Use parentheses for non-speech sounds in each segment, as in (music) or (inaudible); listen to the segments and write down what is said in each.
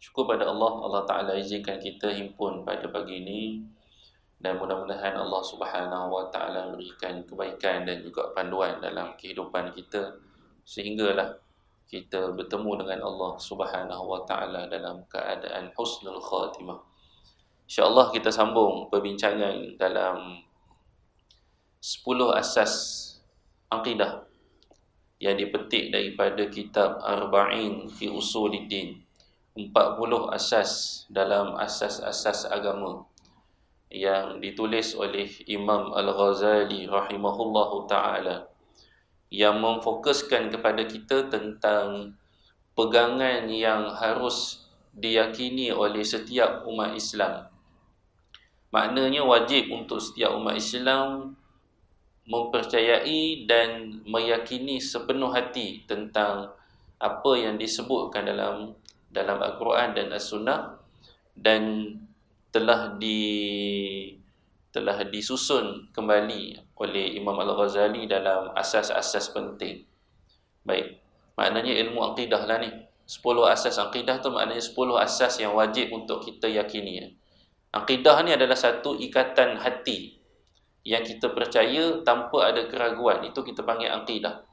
Syukur pada Allah, Allah Ta'ala izinkan kita himpun pada pagi ini dan mudah-mudahan Allah Subhanahu Wa Ta'ala berikan kebaikan dan juga panduan dalam kehidupan kita sehinggalah kita bertemu dengan Allah Subhanahu Wa Ta'ala dalam keadaan husnul khatimah. Allah kita sambung perbincangan dalam 10 asas akidah yang dipetik daripada kitab Arba'in fi Usuliddin. din 40 asas dalam asas-asas agama yang ditulis oleh Imam Al-Ghazali rahimahullahu taala yang memfokuskan kepada kita tentang pegangan yang harus diyakini oleh setiap umat Islam. Maknanya wajib untuk setiap umat Islam mempercayai dan meyakini sepenuh hati tentang apa yang disebutkan dalam dalam Al-Quran dan As-Sunnah dan telah di telah disusun kembali oleh Imam Al-Ghazali dalam asas-asas penting. Baik, maknanya ilmu akidah lah ni. 10 asas akidah tu maknanya 10 asas yang wajib untuk kita yakini. Akidah ni adalah satu ikatan hati yang kita percaya tanpa ada keraguan. Itu kita panggil akidah.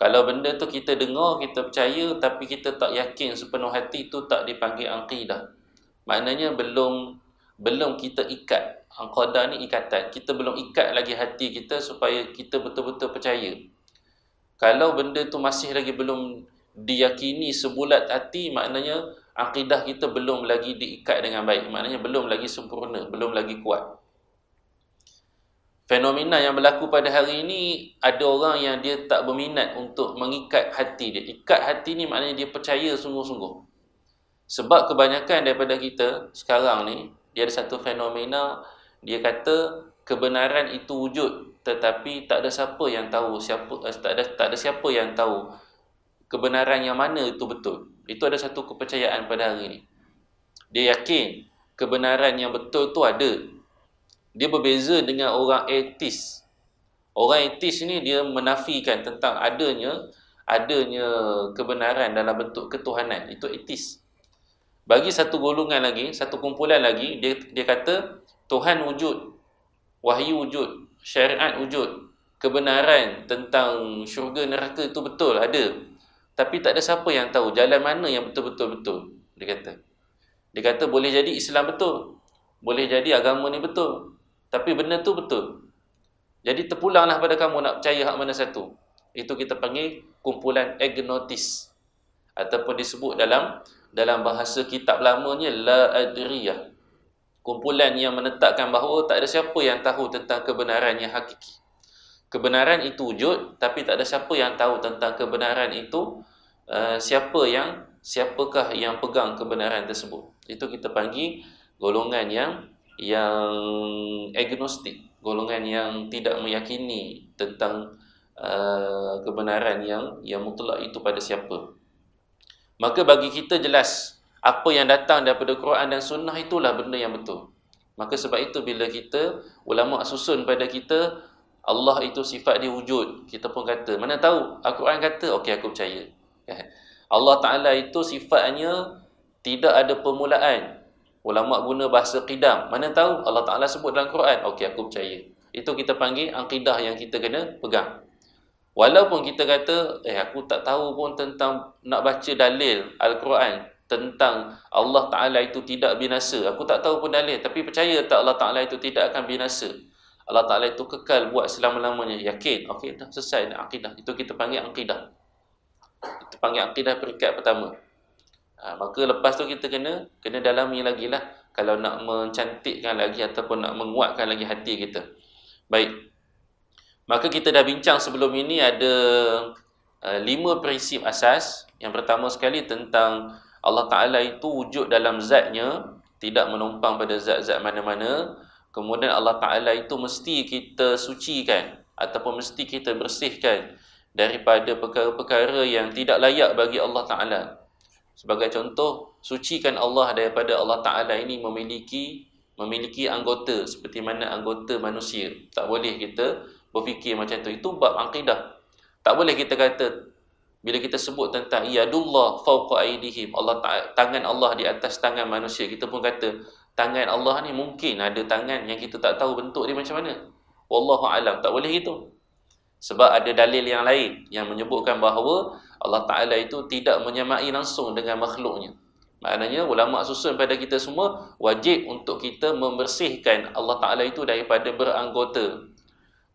Kalau benda tu kita dengar, kita percaya tapi kita tak yakin sepenuh hati tu tak dipanggil aqidah. Maknanya belum belum kita ikat. Aqidah ni ikatan. Kita belum ikat lagi hati kita supaya kita betul-betul percaya. Kalau benda tu masih lagi belum diyakini sebulat hati, maknanya aqidah kita belum lagi diikat dengan baik. Maknanya belum lagi sempurna, belum lagi kuat fenomena yang berlaku pada hari ini ada orang yang dia tak berminat untuk mengikat hati dia ikat hati ni maknanya dia percaya sungguh-sungguh sebab kebanyakan daripada kita sekarang ni dia ada satu fenomena dia kata kebenaran itu wujud tetapi tak ada siapa yang tahu siapa eh, tak ada tak ada siapa yang tahu kebenaran yang mana itu betul itu ada satu kepercayaan pada hari ini dia yakin kebenaran yang betul tu ada dia berbeza dengan orang etis. Orang etis ni dia menafikan tentang adanya adanya kebenaran dalam bentuk ketuhanan. Itu etis. Bagi satu golongan lagi, satu kumpulan lagi, dia dia kata Tuhan wujud, wahyu wujud, syariat wujud, kebenaran tentang syurga neraka itu betul ada. Tapi tak ada siapa yang tahu jalan mana yang betul-betul betul, dia kata. Dia kata boleh jadi Islam betul, boleh jadi agama ni betul, tapi benda tu betul. Jadi terpulanglah pada kamu nak percaya hak mana satu. Itu kita panggil kumpulan agnotis. Ataupun disebut dalam dalam bahasa kitab lamanya La Adriyah. Kumpulan yang menetapkan bahawa tak ada siapa yang tahu tentang kebenaran yang hakiki. Kebenaran itu wujud tapi tak ada siapa yang tahu tentang kebenaran itu uh, siapa yang siapakah yang pegang kebenaran tersebut. Itu kita panggil golongan yang yang agnostik, golongan yang tidak meyakini tentang uh, kebenaran yang yang mutlak itu pada siapa. Maka bagi kita jelas apa yang datang daripada Quran dan Sunnah itulah benda yang betul. Maka sebab itu bila kita ulama susun pada kita Allah itu sifat dia wujud, kita pun kata, mana tahu Al-Quran kata, okey aku percaya. (laughs) Allah Taala itu sifatnya tidak ada permulaan, Ulama guna bahasa qidam. Mana tahu Allah Taala sebut dalam Quran. Okey, aku percaya. Itu kita panggil akidah yang kita kena pegang. Walaupun kita kata, eh aku tak tahu pun tentang nak baca dalil Al-Quran tentang Allah Taala itu tidak binasa. Aku tak tahu pun dalil, tapi percaya tak Allah Taala itu tidak akan binasa. Allah Taala itu kekal buat selama-lamanya. Yakin. Okey, dah selesai akidah. Itu kita panggil akidah. Kita panggil akidah peringkat pertama. Ha, maka lepas tu kita kena kena dalami lagi lah kalau nak mencantikkan lagi ataupun nak menguatkan lagi hati kita. Baik. Maka kita dah bincang sebelum ini ada uh, lima prinsip asas. Yang pertama sekali tentang Allah Ta'ala itu wujud dalam zatnya, tidak menumpang pada zat-zat mana-mana. Kemudian Allah Ta'ala itu mesti kita sucikan ataupun mesti kita bersihkan daripada perkara-perkara yang tidak layak bagi Allah Ta'ala. Sebagai contoh, sucikan Allah daripada Allah Ta'ala ini memiliki memiliki anggota seperti mana anggota manusia. Tak boleh kita berfikir macam tu Itu bab akidah. Tak boleh kita kata bila kita sebut tentang iyadullah fauqa aidihim Allah tangan Allah di atas tangan manusia kita pun kata tangan Allah ni mungkin ada tangan yang kita tak tahu bentuk dia macam mana wallahu alam tak boleh gitu sebab ada dalil yang lain yang menyebutkan bahawa Allah Ta'ala itu tidak menyamai langsung dengan makhluknya. Maknanya ulama susun pada kita semua wajib untuk kita membersihkan Allah Ta'ala itu daripada beranggota.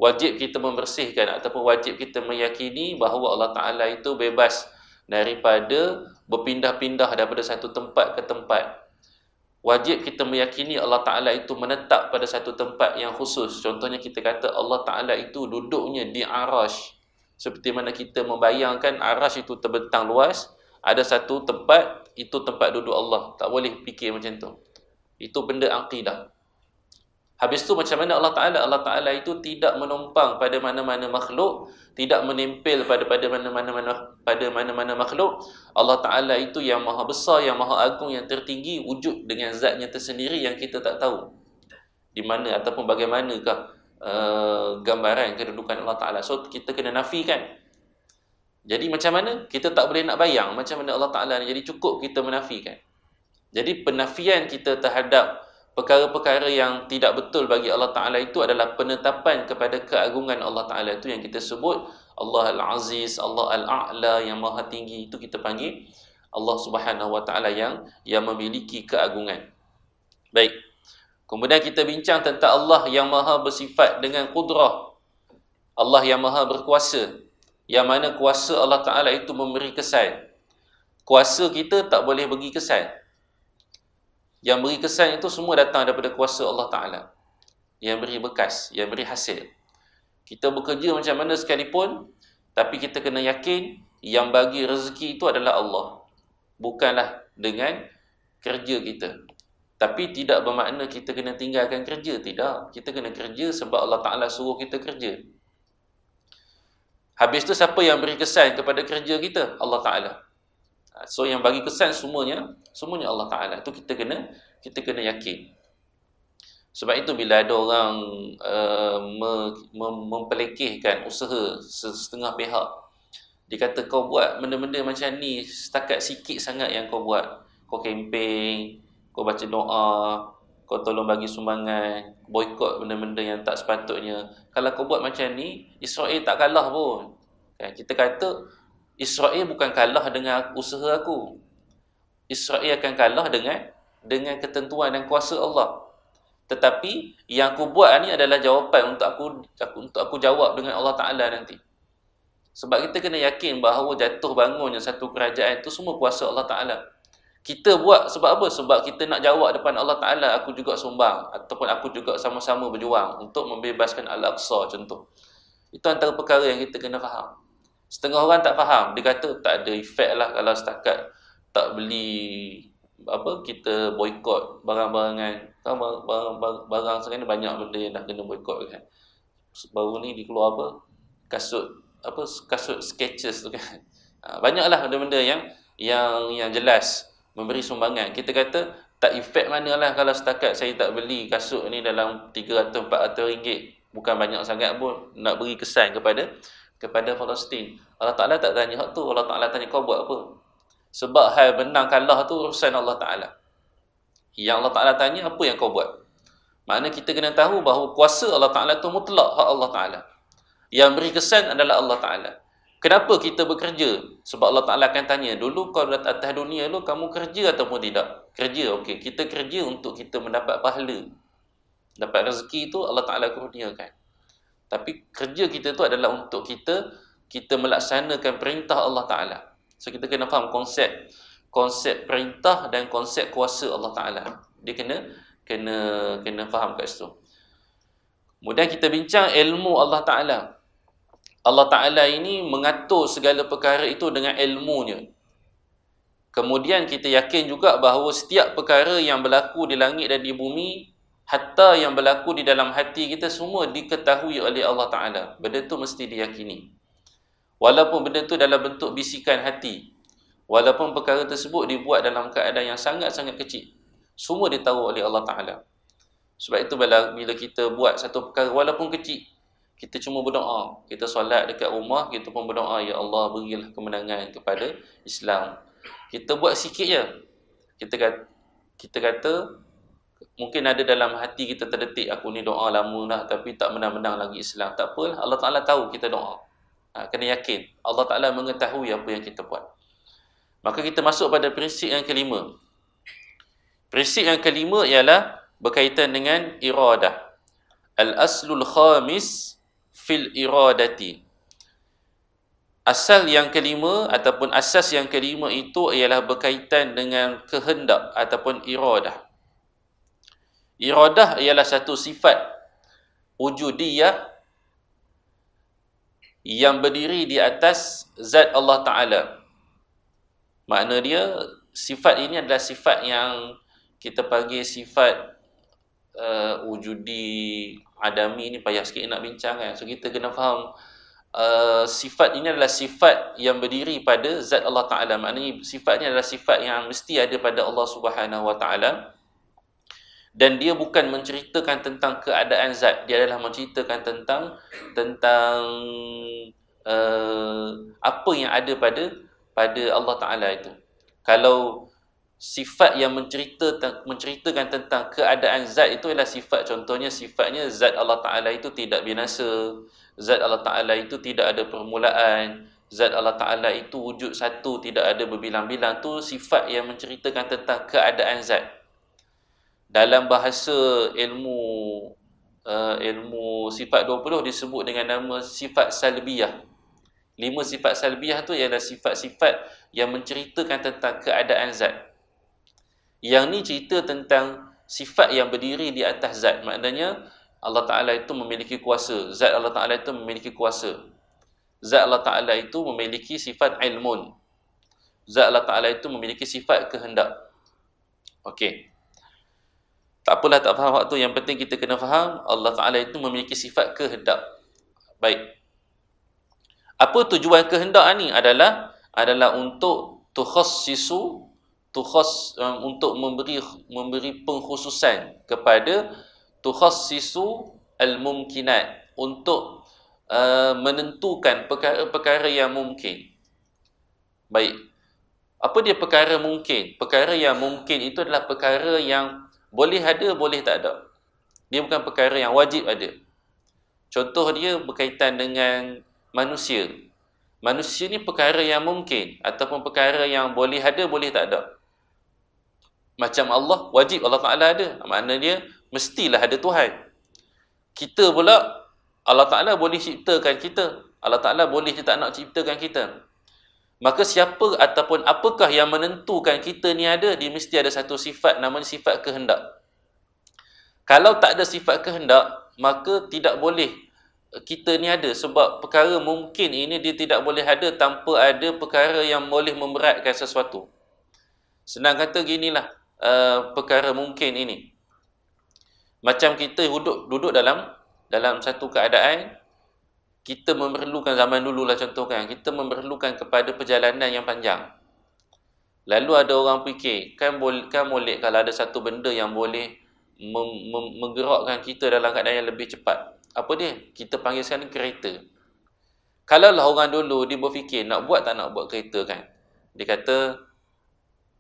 Wajib kita membersihkan ataupun wajib kita meyakini bahawa Allah Ta'ala itu bebas daripada berpindah-pindah daripada satu tempat ke tempat. Wajib kita meyakini Allah Ta'ala itu menetap pada satu tempat yang khusus. Contohnya kita kata Allah Ta'ala itu duduknya di arash seperti mana kita membayangkan aras itu terbentang luas ada satu tempat itu tempat duduk Allah tak boleh fikir macam tu itu benda akidah habis tu macam mana Allah Taala Allah Taala itu tidak menumpang pada mana-mana makhluk tidak menempel pada pada mana-mana pada mana-mana makhluk Allah Taala itu yang maha besar yang maha agung yang tertinggi wujud dengan zatnya tersendiri yang kita tak tahu di mana ataupun bagaimanakah Eh, gambaran kedudukan Allah Ta'ala. So, kita kena nafikan. Jadi, macam mana? Kita tak boleh nak bayang macam mana Allah Ta'ala Jadi, cukup kita menafikan. Jadi, penafian kita terhadap perkara-perkara yang tidak betul bagi Allah Ta'ala itu adalah penetapan kepada keagungan Allah Ta'ala itu yang kita sebut Allah Al-Aziz, Allah Al-A'la yang maha tinggi itu kita panggil Allah Subhanahu Wa Ta'ala yang yang memiliki keagungan. Baik. Kemudian kita bincang tentang Allah yang maha bersifat dengan kudrah. Allah yang maha berkuasa. Yang mana kuasa Allah Ta'ala itu memberi kesan. Kuasa kita tak boleh bagi kesan. Yang beri kesan itu semua datang daripada kuasa Allah Ta'ala. Yang beri bekas, yang beri hasil. Kita bekerja macam mana sekalipun, tapi kita kena yakin yang bagi rezeki itu adalah Allah. Bukanlah dengan kerja kita. Tapi tidak bermakna kita kena tinggalkan kerja. Tidak. Kita kena kerja sebab Allah Ta'ala suruh kita kerja. Habis tu siapa yang beri kesan kepada kerja kita? Allah Ta'ala. Ha, so yang bagi kesan semuanya, semuanya Allah Ta'ala. Itu kita kena kita kena yakin. Sebab itu bila ada orang uh, me, me, mempelekehkan usaha setengah pihak, dia kata kau buat benda-benda macam ni, setakat sikit sangat yang kau buat. Kau kempen, kau baca doa, kau tolong bagi sumbangan, boikot benda-benda yang tak sepatutnya. Kalau kau buat macam ni, Israel tak kalah pun. Kan? Kita kata, Israel bukan kalah dengan usaha aku. Israel akan kalah dengan dengan ketentuan dan kuasa Allah. Tetapi, yang aku buat ni adalah jawapan untuk aku, aku untuk aku jawab dengan Allah Ta'ala nanti. Sebab kita kena yakin bahawa jatuh bangunnya satu kerajaan itu semua kuasa Allah Ta'ala. Ta'ala. Kita buat sebab apa? Sebab kita nak jawab depan Allah Ta'ala, aku juga sumbang. Ataupun aku juga sama-sama berjuang untuk membebaskan Al-Aqsa contoh. Itu antara perkara yang kita kena faham. Setengah orang tak faham. Dia kata tak ada efek lah kalau setakat tak beli apa kita boikot barang-barangan barang-barang kan. Kan, sekarang banyak benda yang dah kena boikot kan baru ni dikeluar apa kasut apa kasut sketches tu kan (laughs) ha, banyaklah benda-benda yang yang yang jelas memberi sumbangan. Kita kata, tak efek manalah kalau setakat saya tak beli kasut ni dalam RM300, rm ringgit Bukan banyak sangat pun nak beri kesan kepada kepada Palestin. Allah Ta'ala tak tanya hak tu. Allah Ta'ala tanya kau buat apa? Sebab hal menang kalah tu urusan Allah Ta'ala. Yang Allah Ta'ala tanya, apa yang kau buat? Maknanya kita kena tahu bahawa kuasa Allah Ta'ala tu mutlak hak Allah Ta'ala. Yang beri kesan adalah Allah Ta'ala. Kenapa kita bekerja? Sebab Allah Ta'ala akan tanya, dulu kau datang atas dunia lu, kamu kerja ataupun tidak? Kerja, okey. Kita kerja untuk kita mendapat pahala. Dapat rezeki tu Allah Ta'ala kurniakan. Tapi kerja kita tu adalah untuk kita, kita melaksanakan perintah Allah Ta'ala. So kita kena faham konsep. Konsep perintah dan konsep kuasa Allah Ta'ala. Dia kena, kena, kena faham kat situ. Kemudian kita bincang ilmu Allah Ta'ala. Allah Ta'ala ini mengatur segala perkara itu dengan ilmunya. Kemudian kita yakin juga bahawa setiap perkara yang berlaku di langit dan di bumi, hatta yang berlaku di dalam hati kita semua diketahui oleh Allah Ta'ala. Benda itu mesti diyakini. Walaupun benda itu dalam bentuk bisikan hati. Walaupun perkara tersebut dibuat dalam keadaan yang sangat-sangat kecil. Semua ditahu oleh Allah Ta'ala. Sebab itu bila kita buat satu perkara walaupun kecil, kita cuma berdoa. Kita solat dekat rumah, kita pun berdoa, Ya Allah, berilah kemenangan kepada Islam. Kita buat sikit je. Kita kata, kita kata mungkin ada dalam hati kita terdetik, aku ni doa lama lah, tapi tak menang-menang lagi Islam. Tak apa, Allah Ta'ala tahu kita doa. Ha, kena yakin. Allah Ta'ala mengetahui apa yang kita buat. Maka kita masuk pada prinsip yang kelima. Prinsip yang kelima ialah berkaitan dengan iradah. Al-aslul khamis fil iradati. Asal yang kelima ataupun asas yang kelima itu ialah berkaitan dengan kehendak ataupun iradah. Iradah ialah satu sifat wujudiyah yang berdiri di atas zat Allah Ta'ala. Makna dia, sifat ini adalah sifat yang kita panggil sifat uh, wujudi adami ini, payah sikit nak bincang kan. So kita kena faham uh, sifat ini adalah sifat yang berdiri pada zat Allah Ta'ala. Maknanya sifat ini adalah sifat yang mesti ada pada Allah Subhanahu Wa Ta'ala. Dan dia bukan menceritakan tentang keadaan zat. Dia adalah menceritakan tentang tentang uh, apa yang ada pada pada Allah Ta'ala itu. Kalau sifat yang mencerita menceritakan tentang keadaan zat itu ialah sifat contohnya sifatnya zat Allah Taala itu tidak binasa, zat Allah Taala itu tidak ada permulaan, zat Allah Taala itu wujud satu tidak ada berbilang-bilang tu sifat yang menceritakan tentang keadaan zat. Dalam bahasa ilmu uh, ilmu sifat 20 disebut dengan nama sifat salbiyah. Lima sifat salbiyah tu ialah sifat-sifat yang menceritakan tentang keadaan zat. Yang ni cerita tentang sifat yang berdiri di atas zat. Maknanya Allah Taala itu memiliki kuasa. Zat Allah Taala itu memiliki kuasa. Zat Allah Taala itu memiliki sifat ilmun. Zat Allah Taala itu memiliki sifat kehendak. Okey. Tak apalah tak faham waktu yang penting kita kena faham Allah Taala itu memiliki sifat kehendak. Baik. Apa tujuan kehendak ni adalah adalah untuk tukhassisu tukhas um, untuk memberi memberi pengkhususan kepada sisu al-mumkinat untuk uh, menentukan perkara-perkara yang mungkin. Baik. Apa dia perkara mungkin? Perkara yang mungkin itu adalah perkara yang boleh ada, boleh tak ada. Dia bukan perkara yang wajib ada. Contoh dia berkaitan dengan manusia. Manusia ni perkara yang mungkin ataupun perkara yang boleh ada, boleh tak ada macam Allah wajib Allah Taala ada maknanya mestilah ada Tuhan kita pula Allah Taala boleh ciptakan kita Allah Taala boleh kita tak nak ciptakan kita maka siapa ataupun apakah yang menentukan kita ni ada dia mesti ada satu sifat namanya sifat kehendak kalau tak ada sifat kehendak maka tidak boleh kita ni ada sebab perkara mungkin ini dia tidak boleh ada tanpa ada perkara yang boleh memberatkan sesuatu senang kata ginilah Eh, perkara mungkin ini. Macam kita duduk, duduk dalam dalam satu keadaan, kita memerlukan zaman dulu lah contohkan kita memerlukan kepada perjalanan yang panjang. Lalu ada orang fikir, kan boleh, kan boleh kalau ada satu benda yang boleh mem, mem, menggerakkan kita dalam keadaan yang lebih cepat. Apa dia? Kita panggil sekarang kereta. Kalaulah orang dulu dia berfikir nak buat tak nak buat kereta kan. Dia kata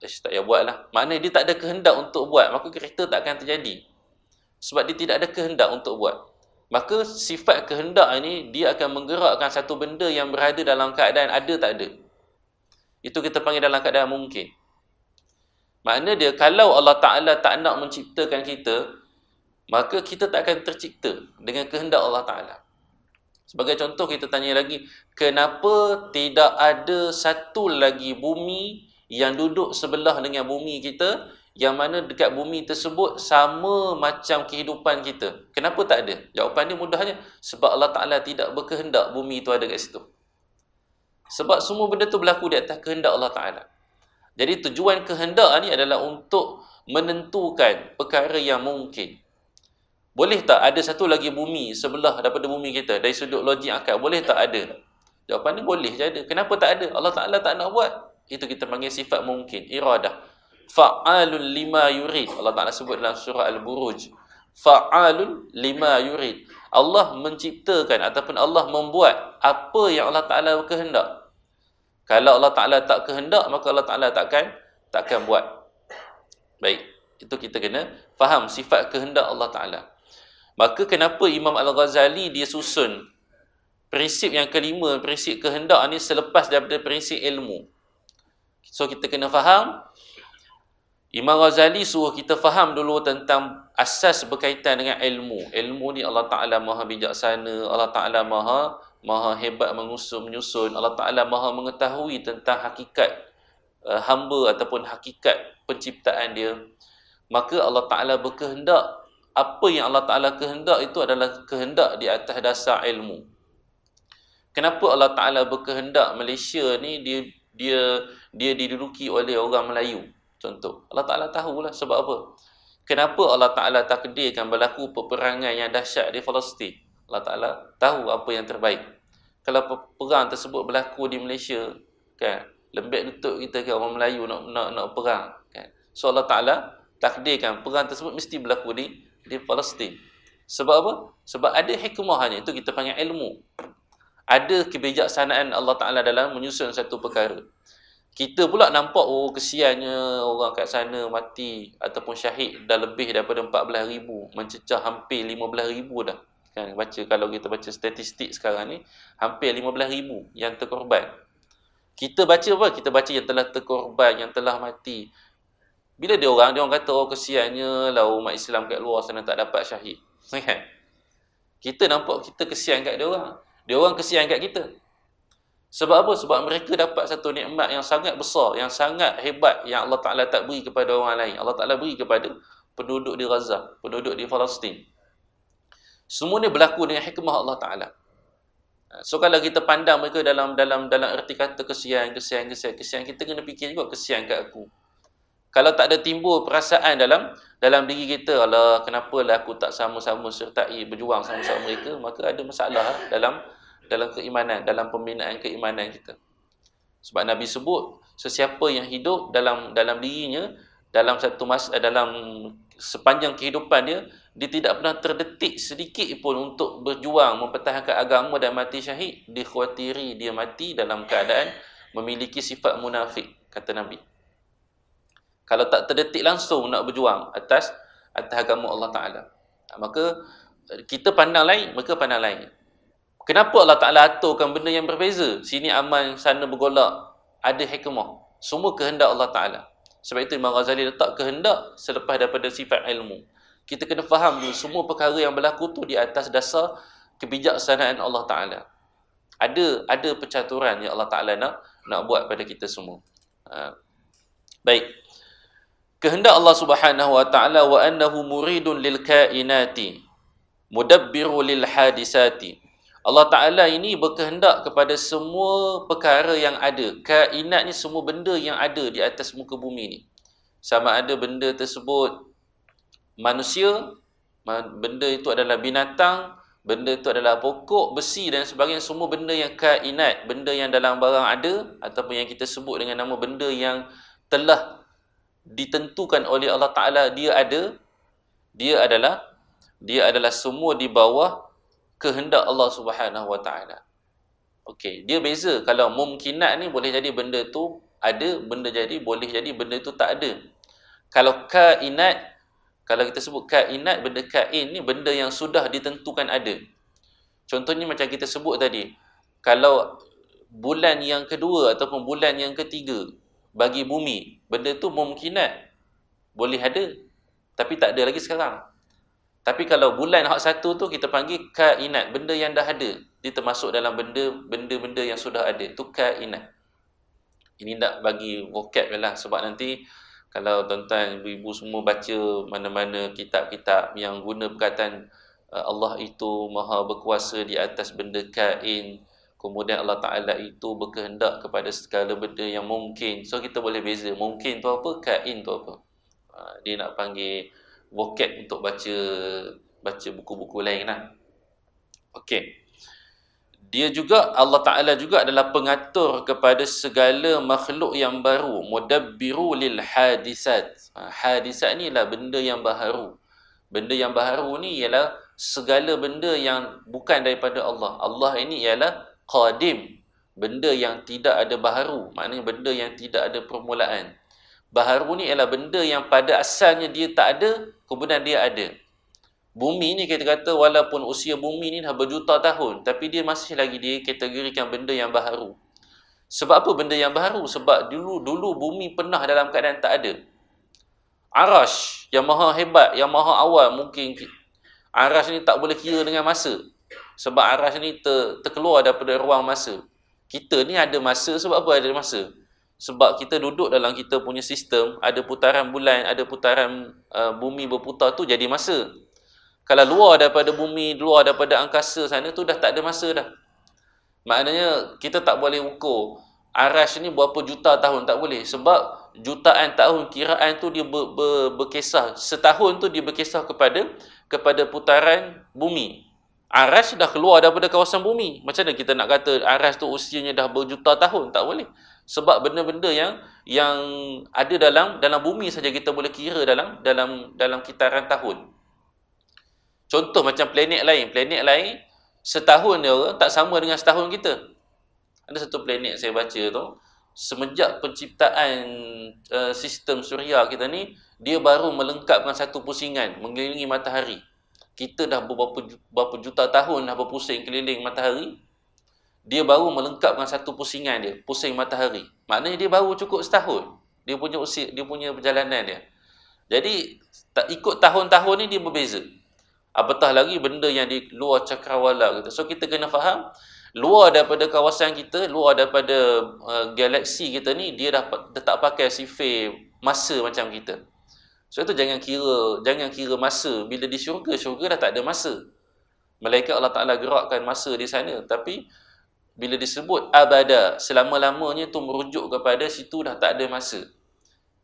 Eh, tak payah buat lah. Maknanya dia tak ada kehendak untuk buat. Maka kereta tak akan terjadi. Sebab dia tidak ada kehendak untuk buat. Maka sifat kehendak ini dia akan menggerakkan satu benda yang berada dalam keadaan ada tak ada. Itu kita panggil dalam keadaan mungkin. Maknanya dia, kalau Allah Ta'ala tak nak menciptakan kita, maka kita tak akan tercipta dengan kehendak Allah Ta'ala. Sebagai contoh, kita tanya lagi, kenapa tidak ada satu lagi bumi yang duduk sebelah dengan bumi kita yang mana dekat bumi tersebut sama macam kehidupan kita. Kenapa tak ada? Jawapan dia mudahnya sebab Allah Taala tidak berkehendak bumi itu ada kat situ. Sebab semua benda tu berlaku di atas kehendak Allah Taala. Jadi tujuan kehendak ni adalah untuk menentukan perkara yang mungkin. Boleh tak ada satu lagi bumi sebelah daripada bumi kita dari sudut logik akal? Boleh tak ada? Jawapan dia boleh je ada. Kenapa tak ada? Allah Taala tak nak buat. Itu kita panggil sifat mungkin, iradah. Fa'alun lima yurid. Allah Ta'ala sebut dalam surah Al-Buruj. Fa'alun lima yurid. Allah menciptakan ataupun Allah membuat apa yang Allah Ta'ala kehendak. Kalau Allah Ta'ala tak kehendak, maka Allah Ta'ala takkan takkan buat. Baik, itu kita kena faham sifat kehendak Allah Ta'ala. Maka kenapa Imam Al-Ghazali dia susun prinsip yang kelima, prinsip kehendak ni selepas daripada prinsip ilmu. So kita kena faham Imam Ghazali suruh kita faham dulu tentang asas berkaitan dengan ilmu. Ilmu ni Allah Taala Maha bijaksana, Allah Taala Maha Maha hebat mengusul menyusun, Allah Taala Maha mengetahui tentang hakikat uh, hamba ataupun hakikat penciptaan dia. Maka Allah Taala berkehendak apa yang Allah Taala kehendak itu adalah kehendak di atas dasar ilmu. Kenapa Allah Taala berkehendak Malaysia ni dia dia dia diduduki oleh orang Melayu contoh Allah Taala tahulah sebab apa kenapa Allah Taala takdirkan berlaku peperangan yang dahsyat di Palestin Allah Taala tahu apa yang terbaik kalau perang tersebut berlaku di Malaysia kan lembek lutut kita kan orang Melayu nak nak nak perang kan so Allah Taala takdirkan perang tersebut mesti berlaku di di Palestin sebab apa sebab ada hikmahnya itu kita panggil ilmu ada kebijaksanaan Allah Ta'ala dalam menyusun satu perkara. Kita pula nampak, oh kesiannya orang kat sana mati ataupun syahid dah lebih daripada 14 ribu, mencecah hampir 15 ribu dah. Kan, baca Kalau kita baca statistik sekarang ni, hampir 15 ribu yang terkorban. Kita baca apa? Kita baca yang telah terkorban, yang telah mati. Bila dia orang, dia orang kata, oh kesiannya lah umat Islam kat luar sana tak dapat syahid. (laughs) Kan? Kita nampak kita kesian kat dia orang. Dia orang kesian kat kita. Sebab apa? Sebab mereka dapat satu nikmat yang sangat besar, yang sangat hebat yang Allah Ta'ala tak beri kepada orang lain. Allah Ta'ala beri kepada penduduk di Gaza, penduduk di Palestin. Semua ni berlaku dengan hikmah Allah Ta'ala. So kalau kita pandang mereka dalam dalam dalam erti kata kesian, kesian, kesian, kesian, kita kena fikir juga kesian kat aku. Kalau tak ada timbul perasaan dalam dalam diri kita, Allah, lah aku tak sama-sama sertai eh, berjuang sama-sama mereka, maka ada masalah dalam dalam keimanan, dalam pembinaan keimanan kita. Sebab Nabi sebut, sesiapa yang hidup dalam dalam dirinya, dalam satu masa, eh, dalam sepanjang kehidupan dia, dia tidak pernah terdetik sedikit pun untuk berjuang, mempertahankan agama dan mati syahid, dikhawatiri dia mati dalam keadaan memiliki sifat munafik, kata Nabi kalau tak terdetik langsung nak berjuang atas atas agama Allah Taala maka eh, kita pandang lain mereka pandang lain kenapa Allah Taala aturkan benda yang berbeza sini aman sana bergolak ada hikmah semua kehendak Allah Taala sebab itu Imam Ghazali letak kehendak selepas daripada sifat ilmu kita kena faham dulu semua perkara yang berlaku tu di atas dasar kebijaksanaan Allah Taala ada ada percaturan yang Allah Taala nak nak buat pada kita semua uh, baik kehendak Allah Subhanahu wa taala wa annahu muridun lil kainati mudabbiru lil hadisati Allah taala ini berkehendak kepada semua perkara yang ada kainat ni semua benda yang ada di atas muka bumi ni sama ada benda tersebut manusia benda itu adalah binatang benda itu adalah pokok besi dan sebagainya semua benda yang kainat benda yang dalam barang ada ataupun yang kita sebut dengan nama benda yang telah ditentukan oleh Allah Ta'ala dia ada dia adalah dia adalah semua di bawah kehendak Allah Subhanahu Wa Ta'ala okey dia beza kalau mungkinat ni boleh jadi benda tu ada benda jadi boleh jadi benda tu tak ada kalau kainat kalau kita sebut kainat benda kain ni benda yang sudah ditentukan ada contohnya macam kita sebut tadi kalau bulan yang kedua ataupun bulan yang ketiga bagi bumi benda tu memungkinat boleh ada tapi tak ada lagi sekarang tapi kalau bulan hak satu tu kita panggil kainat benda yang dah ada dia termasuk dalam benda benda-benda yang sudah ada tu kainat ini nak bagi vocab lah sebab nanti kalau tuan-tuan ibu-ibu semua baca mana-mana kitab-kitab yang guna perkataan uh, Allah itu maha berkuasa di atas benda kain Kemudian Allah Ta'ala itu berkehendak kepada segala benda yang mungkin. So, kita boleh beza. Mungkin tu apa? Kain tu apa? Ha, dia nak panggil vocab untuk baca baca buku-buku lain lah. Okay. Dia juga, Allah Ta'ala juga adalah pengatur kepada segala makhluk yang baru. Mudabbiru lil hadisat. Ha, hadisat ni lah benda yang baharu. Benda yang baharu ni ialah segala benda yang bukan daripada Allah. Allah ini ialah qadim benda yang tidak ada baharu maknanya benda yang tidak ada permulaan baharu ni ialah benda yang pada asalnya dia tak ada kemudian dia ada bumi ni kita kata walaupun usia bumi ni dah berjuta tahun tapi dia masih lagi dia kategorikan benda yang baharu sebab apa benda yang baharu sebab dulu dulu bumi pernah dalam keadaan tak ada arash yang maha hebat yang maha awal mungkin arash ni tak boleh kira dengan masa sebab aras ni ter, terkeluar daripada ruang masa. Kita ni ada masa sebab apa ada masa? Sebab kita duduk dalam kita punya sistem, ada putaran bulan, ada putaran uh, bumi berputar tu jadi masa. Kalau luar daripada bumi, luar daripada angkasa sana tu dah tak ada masa dah. Maknanya kita tak boleh ukur aras ni berapa juta tahun tak boleh sebab jutaan tahun kiraan tu dia ber, ber, berkisar setahun tu dia berkisar kepada kepada putaran bumi Aras dah keluar daripada kawasan bumi. Macam mana kita nak kata aras tu usianya dah berjuta tahun? Tak boleh. Sebab benda-benda yang yang ada dalam dalam bumi saja kita boleh kira dalam dalam dalam kitaran tahun. Contoh macam planet lain. Planet lain setahun dia tak sama dengan setahun kita. Ada satu planet saya baca tu. Semenjak penciptaan uh, sistem suria kita ni, dia baru melengkapkan satu pusingan mengelilingi matahari kita dah beberapa, beberapa juta tahun dah berpusing keliling matahari dia baru melengkapkan satu pusingan dia pusing matahari maknanya dia baru cukup setahun dia punya usia, dia punya perjalanan dia jadi tak ikut tahun-tahun ni dia berbeza apatah lagi benda yang di luar cakrawala kita so kita kena faham luar daripada kawasan kita luar daripada uh, galaksi kita ni dia dah, dah tak pakai sifat masa macam kita So itu jangan kira, jangan kira masa. Bila di syurga, syurga dah tak ada masa. Malaikat Allah Ta'ala gerakkan masa di sana. Tapi, bila disebut abada, selama-lamanya tu merujuk kepada situ dah tak ada masa.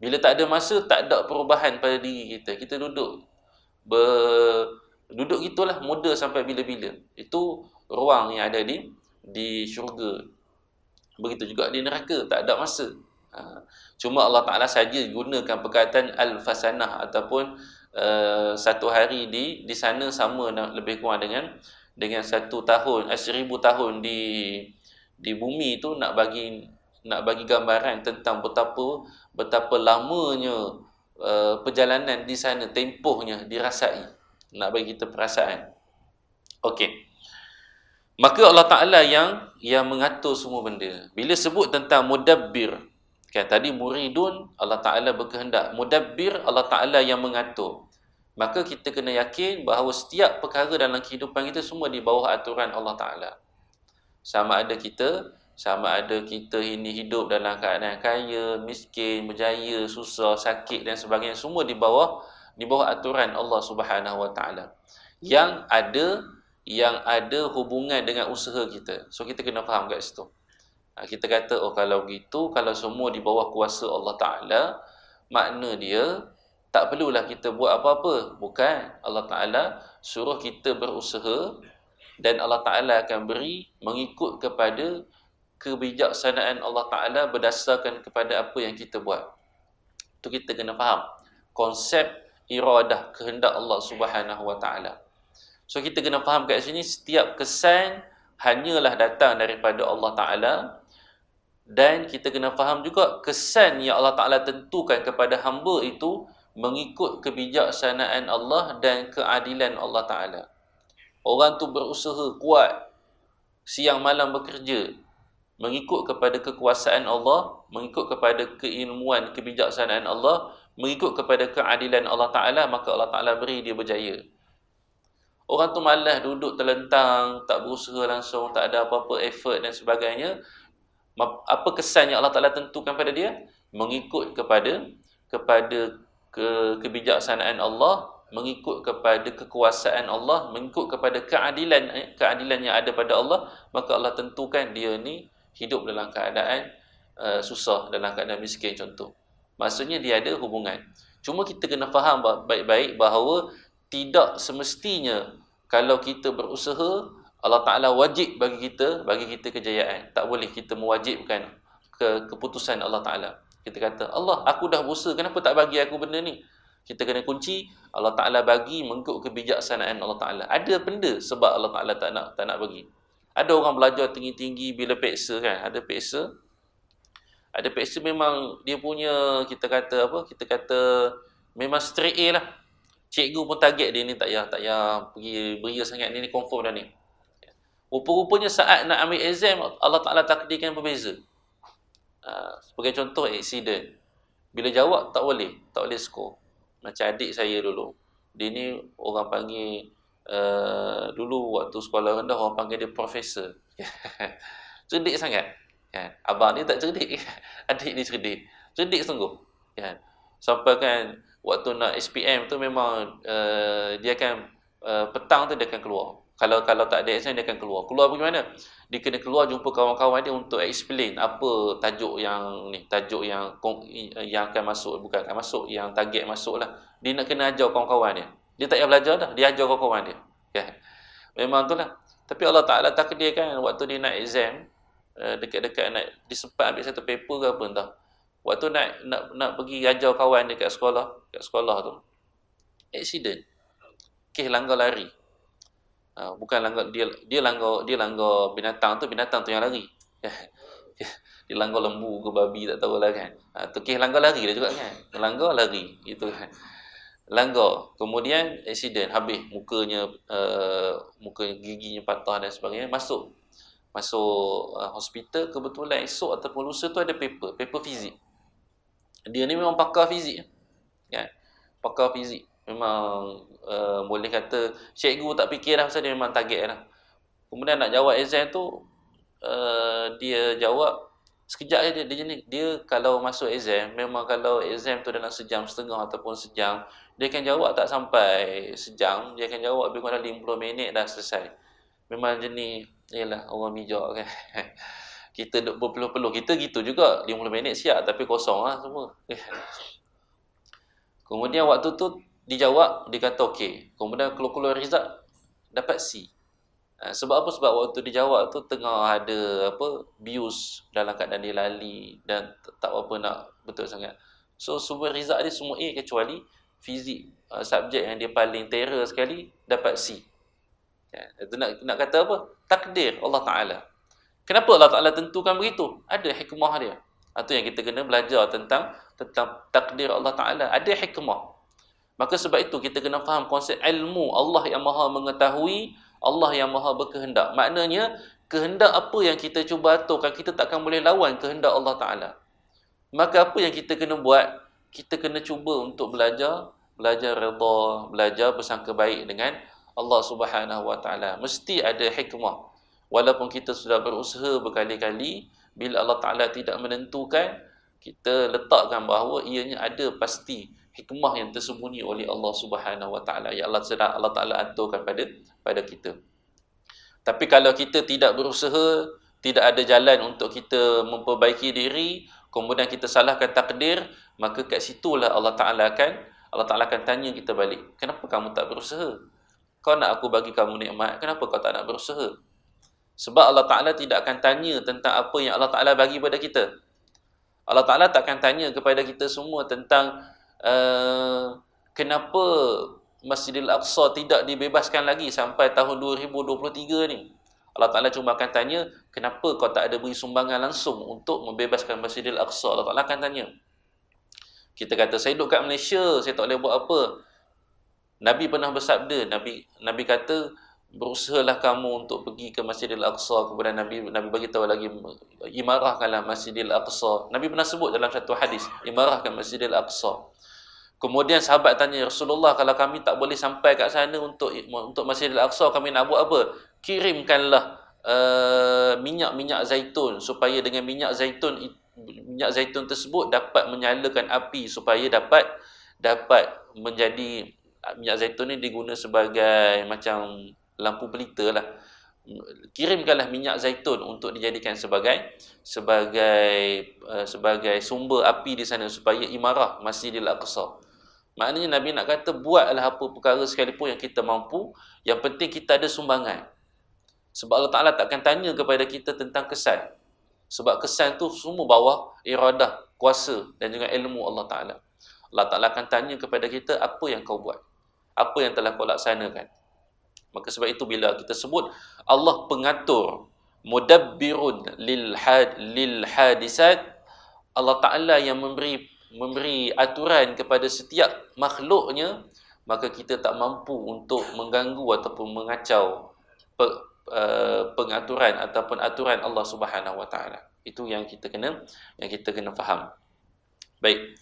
Bila tak ada masa, tak ada perubahan pada diri kita. Kita duduk. Ber... Duduk gitulah, muda sampai bila-bila. Itu ruang yang ada di di syurga. Begitu juga di neraka, tak ada masa. Ha. cuma Allah Ta'ala saja gunakan perkataan Al-Fasanah ataupun uh, satu hari di di sana sama lebih kurang dengan dengan satu tahun, eh, seribu tahun di di bumi itu nak bagi nak bagi gambaran tentang betapa betapa lamanya uh, perjalanan di sana, tempohnya dirasai, nak bagi kita perasaan Okey. maka Allah Ta'ala yang yang mengatur semua benda bila sebut tentang mudabbir Kan, tadi muridun Allah Ta'ala berkehendak. Mudabbir Allah Ta'ala yang mengatur. Maka kita kena yakin bahawa setiap perkara dalam kehidupan kita semua di bawah aturan Allah Ta'ala. Sama ada kita, sama ada kita ini hidup dalam keadaan kaya, miskin, berjaya, susah, sakit dan sebagainya. Semua di bawah di bawah aturan Allah Subhanahu Wa Ta'ala. Yang ada yang ada hubungan dengan usaha kita. So kita kena faham kat situ. Ha, kita kata oh kalau begitu kalau semua di bawah kuasa Allah Taala makna dia tak perlulah kita buat apa-apa bukan Allah Taala suruh kita berusaha dan Allah Taala akan beri mengikut kepada kebijaksanaan Allah Taala berdasarkan kepada apa yang kita buat tu kita kena faham konsep iradah kehendak Allah Subhanahu Wa Taala so kita kena faham kat sini setiap kesan hanyalah datang daripada Allah Taala dan kita kena faham juga kesan yang Allah Ta'ala tentukan kepada hamba itu mengikut kebijaksanaan Allah dan keadilan Allah Ta'ala orang tu berusaha kuat siang malam bekerja mengikut kepada kekuasaan Allah mengikut kepada keilmuan kebijaksanaan Allah mengikut kepada keadilan Allah Ta'ala maka Allah Ta'ala beri dia berjaya orang tu malas duduk terlentang tak berusaha langsung tak ada apa-apa effort dan sebagainya apa kesan yang Allah Taala tentukan pada dia mengikut kepada kepada ke, kebijaksanaan Allah mengikut kepada kekuasaan Allah mengikut kepada keadilan eh, keadilan yang ada pada Allah maka Allah tentukan dia ni hidup dalam keadaan uh, susah dalam keadaan miskin contoh maksudnya dia ada hubungan cuma kita kena faham baik-baik bahawa tidak semestinya kalau kita berusaha Allah Ta'ala wajib bagi kita, bagi kita kejayaan. Tak boleh kita mewajibkan ke keputusan Allah Ta'ala. Kita kata, Allah, aku dah berusaha, kenapa tak bagi aku benda ni? Kita kena kunci, Allah Ta'ala bagi mengikut kebijaksanaan Allah Ta'ala. Ada benda sebab Allah Ta'ala tak nak tak nak bagi. Ada orang belajar tinggi-tinggi bila peksa kan, ada peksa. Ada peksa memang dia punya, kita kata apa, kita kata memang straight A lah. Cikgu pun target dia ni tak payah, tak payah pergi beria sangat ni, ni confirm dah ni. Rupa-rupanya saat nak ambil exam, Allah Ta'ala takdirkan berbeza. Ha, sebagai contoh, accident. Bila jawab, tak boleh. Tak boleh skor. Macam adik saya dulu. Dia ni orang panggil, uh, dulu waktu sekolah rendah, orang panggil dia profesor. (laughs) cerdik sangat. Kan? Abang ni tak cerdik. (laughs) adik ni cerdik. Cerdik sungguh. Kan? Sampai kan, waktu nak SPM tu memang uh, dia akan, uh, petang tu dia akan keluar kalau kalau tak ada exam dia akan keluar. Keluar bagaimana? Dia kena keluar jumpa kawan-kawan dia untuk explain apa tajuk yang ni, tajuk yang yang akan masuk bukan akan masuk yang target masuklah. Dia nak kena ajar kawan-kawan dia. Dia tak payah belajar dah, dia ajar kawan-kawan dia. Okay. Memang itulah. Tapi Allah Taala takdirkan waktu dia nak exam eh, dekat-dekat nak disempat ambil satu paper ke apa entah. Waktu nak nak nak pergi ajar kawan dekat sekolah, dekat sekolah tu. Accident. Kes langgar lari. Ah, bukan langgar dia dia langgar dia langgar binatang tu binatang tu yang lari (laughs) dia langgar lembu ke babi tak tahu lah kan ha, tu kes langgar lari dia juga kan langgar lari itu kan langgar kemudian aksiden habis mukanya uh, eh, muka giginya patah dan sebagainya masuk masuk uh, hospital kebetulan esok ataupun lusa tu ada paper paper fizik dia ni memang pakar fizik kan pakar fizik memang uh, boleh kata cikgu tak fikir dah pasal dia memang target lah. Kemudian nak jawab exam tu, uh, dia jawab, sekejap je dia, dia jenis, dia kalau masuk exam, memang kalau exam tu dalam sejam setengah ataupun sejam, dia akan jawab tak sampai sejam, dia akan jawab lebih kurang 50 minit dah selesai. Memang jenis, ialah orang bijak kan. (laughs) kita duduk berpeluh-peluh, kita gitu juga, 50 minit siap tapi kosonglah semua. (laughs) Kemudian waktu tu, dijawab dia kata okey kemudian keluar-keluar result dapat C ha, sebab apa sebab waktu dijawab tu tengah ada apa bius dalam keadaan dia lali dan tak apa nak betul sangat so semua result dia semua A kecuali fizik ha, subjek yang dia paling terror sekali dapat C ya, itu nak nak kata apa takdir Allah Taala kenapa Allah Taala tentukan begitu ada hikmah dia itu ha, yang kita kena belajar tentang tentang takdir Allah Taala ada hikmah Maka sebab itu kita kena faham konsep ilmu Allah yang maha mengetahui, Allah yang maha berkehendak. Maknanya, kehendak apa yang kita cuba aturkan, kita takkan boleh lawan kehendak Allah Ta'ala. Maka apa yang kita kena buat, kita kena cuba untuk belajar, belajar redha, belajar bersangka baik dengan Allah Subhanahu Wa Ta'ala. Mesti ada hikmah. Walaupun kita sudah berusaha berkali-kali, bila Allah Ta'ala tidak menentukan, kita letakkan bahawa ianya ada pasti hikmah yang tersembunyi oleh Allah Subhanahu Wa Taala yang Allah sedang Allah Taala aturkan pada pada kita. Tapi kalau kita tidak berusaha, tidak ada jalan untuk kita memperbaiki diri, kemudian kita salahkan takdir, maka kat situlah Allah Taala akan Allah Taala akan tanya kita balik, kenapa kamu tak berusaha? Kau nak aku bagi kamu nikmat, kenapa kau tak nak berusaha? Sebab Allah Ta'ala tidak akan tanya tentang apa yang Allah Ta'ala bagi pada kita. Allah Ta'ala tak akan tanya kepada kita semua tentang Eh, kenapa Masjidil Aqsa tidak dibebaskan lagi sampai tahun 2023 ni? Allah Ta'ala cuma akan tanya, kenapa kau tak ada beri sumbangan langsung untuk membebaskan Masjidil Aqsa? Allah Ta'ala akan tanya. Kita kata, saya duduk kat Malaysia, saya tak boleh buat apa. Nabi pernah bersabda, Nabi Nabi kata, berusahalah kamu untuk pergi ke Masjidil Aqsa. Kemudian Nabi Nabi bagi tahu lagi, imarahkanlah Masjidil Aqsa. Nabi pernah sebut dalam satu hadis, imarahkan Masjidil Aqsa. Kemudian sahabat tanya, Rasulullah kalau kami tak boleh sampai kat sana untuk untuk Masjidil Aqsa kami nak buat apa? Kirimkanlah eh, minyak-minyak uh, zaitun supaya dengan minyak zaitun minyak zaitun tersebut dapat menyalakan api supaya dapat dapat menjadi minyak zaitun ni diguna sebagai macam lampu pelita lah kirimkanlah minyak zaitun untuk dijadikan sebagai sebagai uh, sebagai sumber api di sana supaya imarah Masjidil Aqsa Maknanya Nabi nak kata buatlah apa perkara sekalipun yang kita mampu, yang penting kita ada sumbangan. Sebab Allah Taala takkan tanya kepada kita tentang kesan. Sebab kesan tu semua bawah iradah, kuasa dan juga ilmu Allah Taala. Allah Taala akan tanya kepada kita apa yang kau buat? Apa yang telah kau laksanakan? Maka sebab itu bila kita sebut Allah pengatur, mudabbirun lil had lil hadisat, Allah Taala yang memberi memberi aturan kepada setiap makhluknya maka kita tak mampu untuk mengganggu ataupun mengacau pe, uh, pengaturan ataupun aturan Allah Subhanahu Wa Taala itu yang kita kena yang kita kena faham baik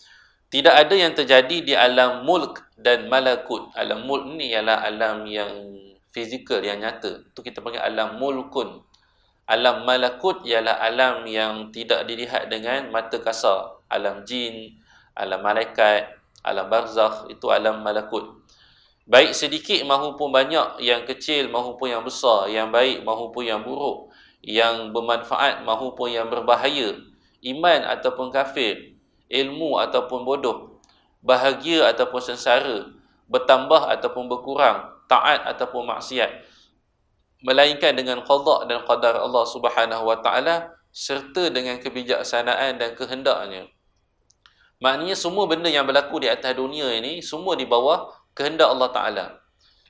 tidak ada yang terjadi di alam mulk dan malakut alam mulk ni ialah alam yang fizikal yang nyata itu kita panggil alam mulkun alam malakut ialah alam yang tidak dilihat dengan mata kasar alam jin, alam malaikat, alam barzakh itu alam malakut. Baik sedikit mahupun banyak, yang kecil mahupun yang besar, yang baik mahupun yang buruk, yang bermanfaat mahupun yang berbahaya, iman ataupun kafir, ilmu ataupun bodoh, bahagia ataupun sengsara, bertambah ataupun berkurang, taat ataupun maksiat. Melainkan dengan qadha dan qadar Allah Subhanahu serta dengan kebijaksanaan dan kehendaknya. Maknanya semua benda yang berlaku di atas dunia ini semua di bawah kehendak Allah Taala.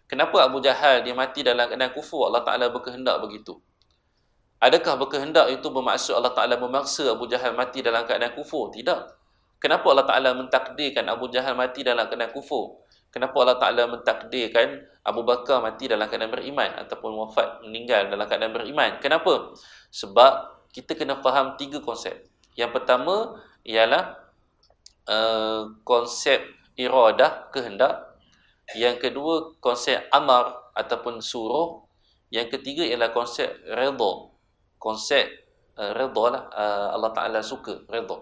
Kenapa Abu Jahal dia mati dalam keadaan kufur Allah Taala berkehendak begitu? Adakah berkehendak itu bermaksud Allah Taala memaksa Abu Jahal mati dalam keadaan kufur? Tidak. Kenapa Allah Taala mentakdirkan Abu Jahal mati dalam keadaan kufur? Kenapa Allah Taala mentakdirkan Abu Bakar mati dalam keadaan beriman ataupun wafat meninggal dalam keadaan beriman? Kenapa? Sebab kita kena faham tiga konsep. Yang pertama ialah Eh, konsep iradah, kehendak. Yang kedua, konsep amar ataupun suruh. Yang ketiga ialah konsep redha. Konsep uh, redha lah. Uh, Allah Ta'ala suka redha.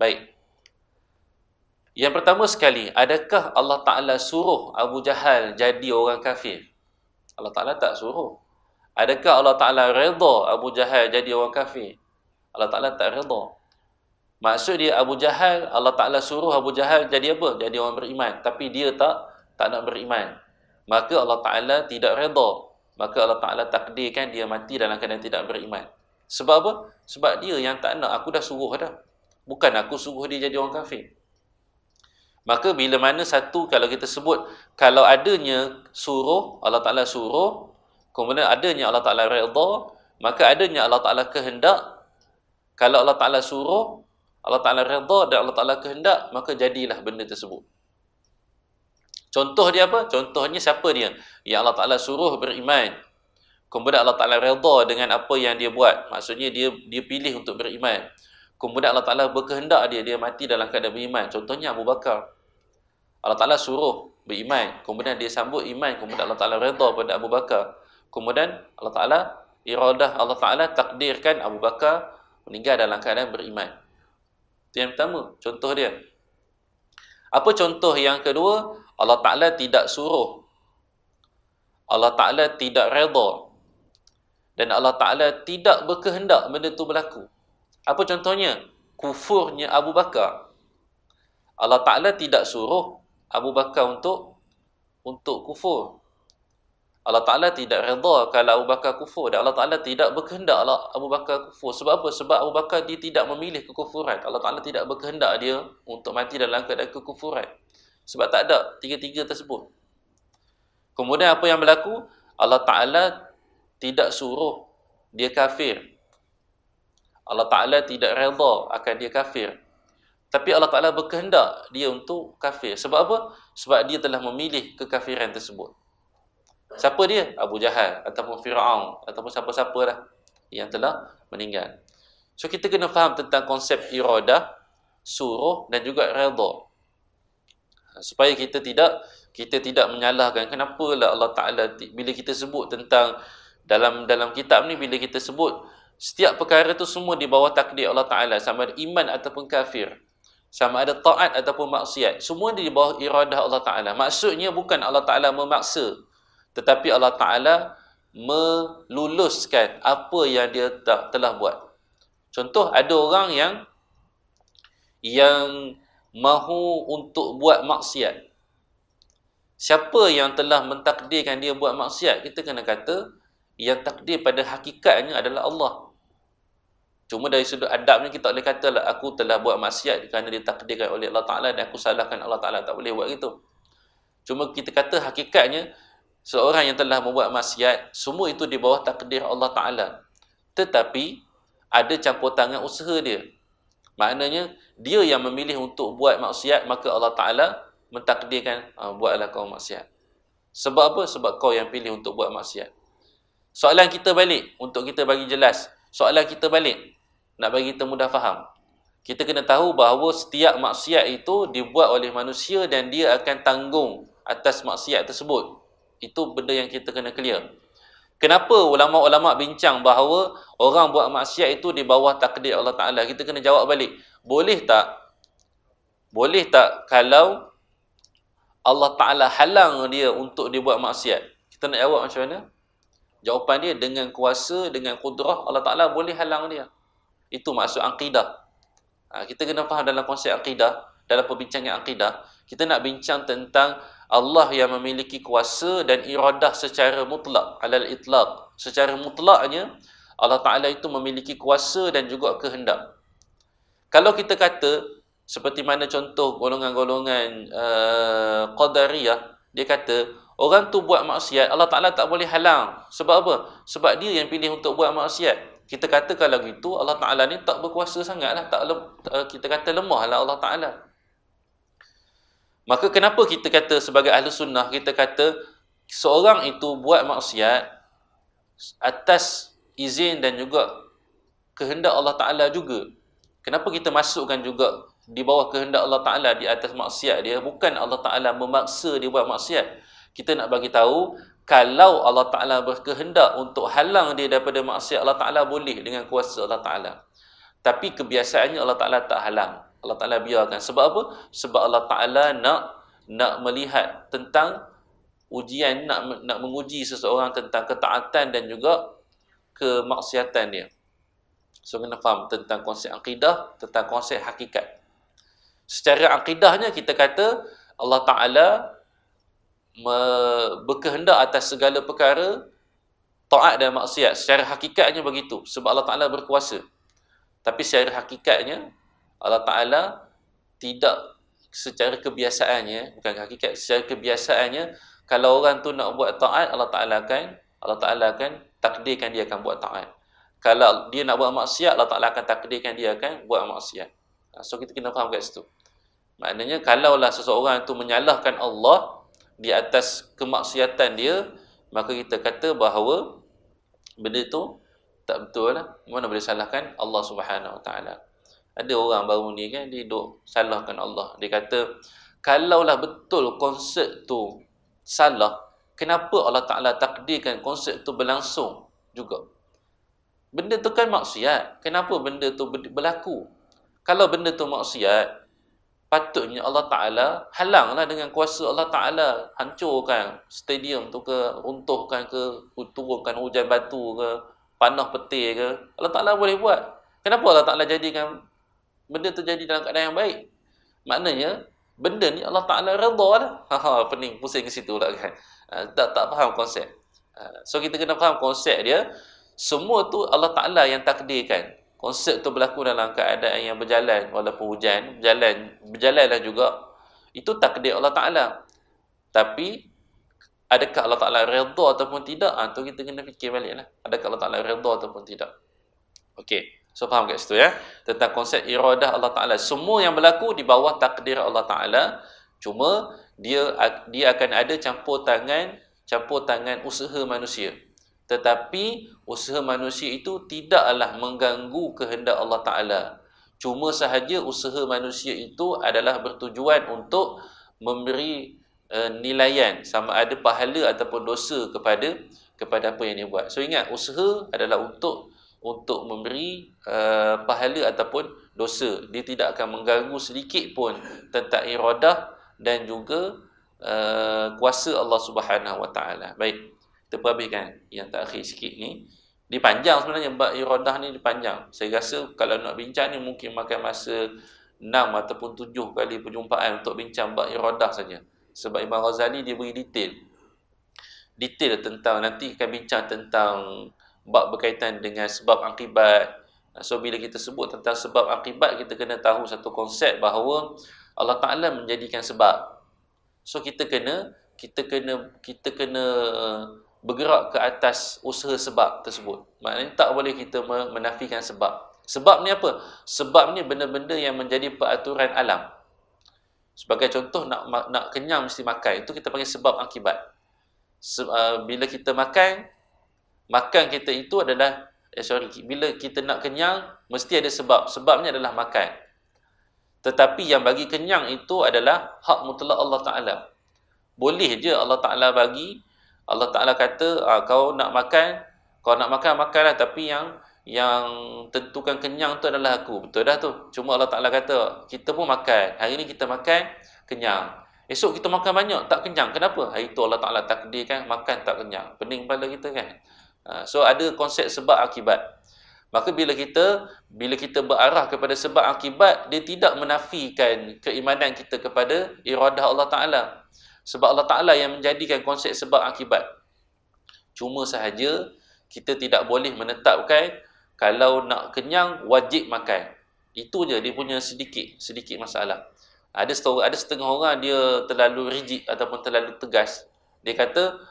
Baik. Yang pertama sekali, adakah Allah Ta'ala suruh Abu Jahal jadi orang kafir? Allah Ta'ala tak suruh. Adakah Allah Ta'ala redha Abu Jahal jadi orang kafir? Allah Ta'ala tak redha. Maksud dia Abu Jahal, Allah Ta'ala suruh Abu Jahal jadi apa? Jadi orang beriman. Tapi dia tak tak nak beriman. Maka Allah Ta'ala tidak reda. Maka Allah Ta'ala takdirkan dia mati dalam keadaan tidak beriman. Sebab apa? Sebab dia yang tak nak. Aku dah suruh dah. Bukan aku suruh dia jadi orang kafir. Maka bila mana satu, kalau kita sebut, kalau adanya suruh, Allah Ta'ala suruh, kemudian adanya Allah Ta'ala reda, maka adanya Allah Ta'ala kehendak, kalau Allah Ta'ala suruh, Allah Ta'ala redha dan Allah Ta'ala kehendak, maka jadilah benda tersebut. Contoh dia apa? Contohnya siapa dia? Yang Allah Ta'ala suruh beriman. Kemudian Allah Ta'ala redha dengan apa yang dia buat. Maksudnya dia dia pilih untuk beriman. Kemudian Allah Ta'ala berkehendak dia, dia mati dalam keadaan beriman. Contohnya Abu Bakar. Allah Ta'ala suruh beriman. Kemudian dia sambut iman. Kemudian Allah Ta'ala redha pada Abu Bakar. Kemudian Allah Ta'ala iradah Allah Ta'ala takdirkan Abu Bakar meninggal dalam keadaan beriman. Itu yang pertama, contoh dia. Apa contoh yang kedua? Allah Ta'ala tidak suruh. Allah Ta'ala tidak reda. Dan Allah Ta'ala tidak berkehendak benda itu berlaku. Apa contohnya? Kufurnya Abu Bakar. Allah Ta'ala tidak suruh Abu Bakar untuk untuk kufur. Allah Ta'ala tidak reda kalau Abu Bakar kufur dan Allah Ta'ala tidak berkehendak Abu Bakar kufur. Sebab apa? Sebab Abu Bakar dia tidak memilih kekufuran. Allah Ta'ala tidak berkehendak dia untuk mati dalam keadaan kekufuran. Sebab tak ada tiga-tiga tersebut. Kemudian apa yang berlaku? Allah Ta'ala tidak suruh dia kafir. Allah Ta'ala tidak reda akan dia kafir. Tapi Allah Ta'ala berkehendak dia untuk kafir. Sebab apa? Sebab dia telah memilih kekafiran tersebut. Siapa dia? Abu Jahal ataupun Fir'aun ataupun siapa-siapa lah yang telah meninggal. So kita kena faham tentang konsep iradah, suruh dan juga redha. Supaya kita tidak kita tidak menyalahkan Kenapa lah Allah Ta'ala bila kita sebut tentang dalam dalam kitab ni bila kita sebut setiap perkara tu semua di bawah takdir Allah Ta'ala sama ada iman ataupun kafir sama ada taat ataupun maksiat semua di bawah iradah Allah Ta'ala maksudnya bukan Allah Ta'ala memaksa tetapi Allah Taala meluluskan apa yang dia tak telah buat. Contoh ada orang yang yang mahu untuk buat maksiat. Siapa yang telah mentakdirkan dia buat maksiat, kita kena kata yang takdir pada hakikatnya adalah Allah. Cuma dari sudut adab ni kita boleh katalah aku telah buat maksiat kerana ditakdirkan oleh Allah Taala dan aku salahkan Allah Taala tak boleh buat gitu. Cuma kita kata hakikatnya seorang yang telah membuat maksiat semua itu di bawah takdir Allah Ta'ala tetapi ada campur tangan usaha dia maknanya dia yang memilih untuk buat maksiat maka Allah Ta'ala mentakdirkan ah, buatlah kau maksiat sebab apa? sebab kau yang pilih untuk buat maksiat soalan kita balik untuk kita bagi jelas soalan kita balik nak bagi kita mudah faham kita kena tahu bahawa setiap maksiat itu dibuat oleh manusia dan dia akan tanggung atas maksiat tersebut itu benda yang kita kena clear. Kenapa ulama-ulama bincang bahawa orang buat maksiat itu di bawah takdir Allah Taala? Kita kena jawab balik. Boleh tak? Boleh tak kalau Allah Taala halang dia untuk dia buat maksiat? Kita nak jawab macam mana? Jawapan dia dengan kuasa, dengan kudrah Allah Taala boleh halang dia. Itu maksud akidah. Ha, kita kena faham dalam konsep akidah, dalam perbincangan akidah, kita nak bincang tentang Allah yang memiliki kuasa dan iradah secara mutlak alal itlaq secara mutlaknya Allah Taala itu memiliki kuasa dan juga kehendak kalau kita kata seperti mana contoh golongan-golongan uh, qadariyah dia kata orang tu buat maksiat Allah Taala tak boleh halang sebab apa sebab dia yang pilih untuk buat maksiat kita kata kalau gitu Allah Taala ni tak berkuasa sangatlah tak lem, eh, kita kata lemahlah Allah Taala Maka kenapa kita kata sebagai ahli sunnah, kita kata seorang itu buat maksiat atas izin dan juga kehendak Allah Ta'ala juga. Kenapa kita masukkan juga di bawah kehendak Allah Ta'ala di atas maksiat dia, bukan Allah Ta'ala memaksa dia buat maksiat. Kita nak bagi tahu kalau Allah Ta'ala berkehendak untuk halang dia daripada maksiat Allah Ta'ala boleh dengan kuasa Allah Ta'ala. Tapi kebiasaannya Allah Ta'ala tak halang. Allah Ta'ala biarkan. Sebab apa? Sebab Allah Ta'ala nak nak melihat tentang ujian, nak nak menguji seseorang tentang ketaatan dan juga kemaksiatan dia. So, kena faham tentang konsep akidah, tentang konsep hakikat. Secara akidahnya, kita kata Allah Ta'ala berkehendak atas segala perkara taat dan maksiat. Secara hakikatnya begitu. Sebab Allah Ta'ala berkuasa. Tapi secara hakikatnya, Allah Ta'ala tidak secara kebiasaannya, bukan hakikat, secara kebiasaannya, kalau orang tu nak buat taat, Allah Ta'ala akan, Allah Ta'ala akan takdirkan dia akan buat taat. Kalau dia nak buat maksiat, Allah Ta'ala akan takdirkan dia akan buat maksiat. Ha, so, kita kena faham kat situ. Maknanya, kalaulah seseorang tu menyalahkan Allah di atas kemaksiatan dia, maka kita kata bahawa benda itu tak betul lah. Mana boleh salahkan Allah Subhanahu Wa Taala ada orang baru ni kan dia duk salahkan Allah dia kata kalaulah betul konsep tu salah kenapa Allah Taala takdirkan konsep tu berlangsung juga benda tu kan maksiat kenapa benda tu berlaku kalau benda tu maksiat patutnya Allah Taala halanglah dengan kuasa Allah Taala hancurkan stadium tu ke runtuhkan ke turunkan hujan batu ke panah petir ke Allah Taala boleh buat kenapa Allah Taala jadikan benda terjadi dalam keadaan yang baik maknanya benda ni Allah Taala redha dah Haha, pening pusing ke situ pula kan uh, tak tak faham konsep uh, so kita kena faham konsep dia semua tu Allah Taala yang takdirkan konsep tu berlaku dalam keadaan yang berjalan walaupun hujan berjalan berjalanlah juga itu takdir Allah Taala tapi adakah Allah Taala redha ataupun tidak ah ha, tu kita kena fikir baliklah adakah Allah Taala redha ataupun tidak Okay. So faham ke situ ya? Tentang konsep iradah Allah Ta'ala. Semua yang berlaku di bawah takdir Allah Ta'ala. Cuma dia dia akan ada campur tangan campur tangan usaha manusia. Tetapi usaha manusia itu tidaklah mengganggu kehendak Allah Ta'ala. Cuma sahaja usaha manusia itu adalah bertujuan untuk memberi uh, nilaian sama ada pahala ataupun dosa kepada kepada apa yang dia buat. So ingat usaha adalah untuk untuk memberi uh, pahala ataupun dosa. Dia tidak akan mengganggu sedikit pun tentang iradah dan juga uh, kuasa Allah Subhanahu Wa Taala. Baik, kita perhabiskan yang terakhir sikit ni. Dipanjang sebenarnya bab iradah ni dipanjang. Saya rasa kalau nak bincang ni mungkin makan masa 6 ataupun 7 kali perjumpaan untuk bincang bab iradah saja. Sebab Imam Ghazali dia beri detail detail tentang nanti akan bincang tentang bab berkaitan dengan sebab akibat. So bila kita sebut tentang sebab akibat, kita kena tahu satu konsep bahawa Allah Taala menjadikan sebab. So kita kena kita kena kita kena bergerak ke atas usaha sebab tersebut. Maknanya tak boleh kita menafikan sebab. Sebab ni apa? Sebab ni benda-benda yang menjadi peraturan alam. Sebagai contoh nak nak kenyang mesti makan, itu kita panggil sebab akibat. Se, uh, bila kita makan, makan kita itu adalah eh, sorry bila kita nak kenyang mesti ada sebab sebabnya adalah makan tetapi yang bagi kenyang itu adalah hak mutlak Allah Taala boleh je Allah Taala bagi Allah Taala kata ah, kau nak makan kau nak makan makanlah tapi yang yang tentukan kenyang tu adalah aku betul dah tu cuma Allah Taala kata kita pun makan hari ni kita makan kenyang esok kita makan banyak tak kenyang kenapa hari tu Allah Taala takdirkan makan tak kenyang pening pada kita kan Ha, so ada konsep sebab akibat maka bila kita bila kita berarah kepada sebab akibat dia tidak menafikan keimanan kita kepada iradah Allah Taala sebab Allah Taala yang menjadikan konsep sebab akibat cuma sahaja kita tidak boleh menetapkan kalau nak kenyang wajib makan itu je dia punya sedikit sedikit masalah ada setengah, ada setengah orang dia terlalu rigid ataupun terlalu tegas dia kata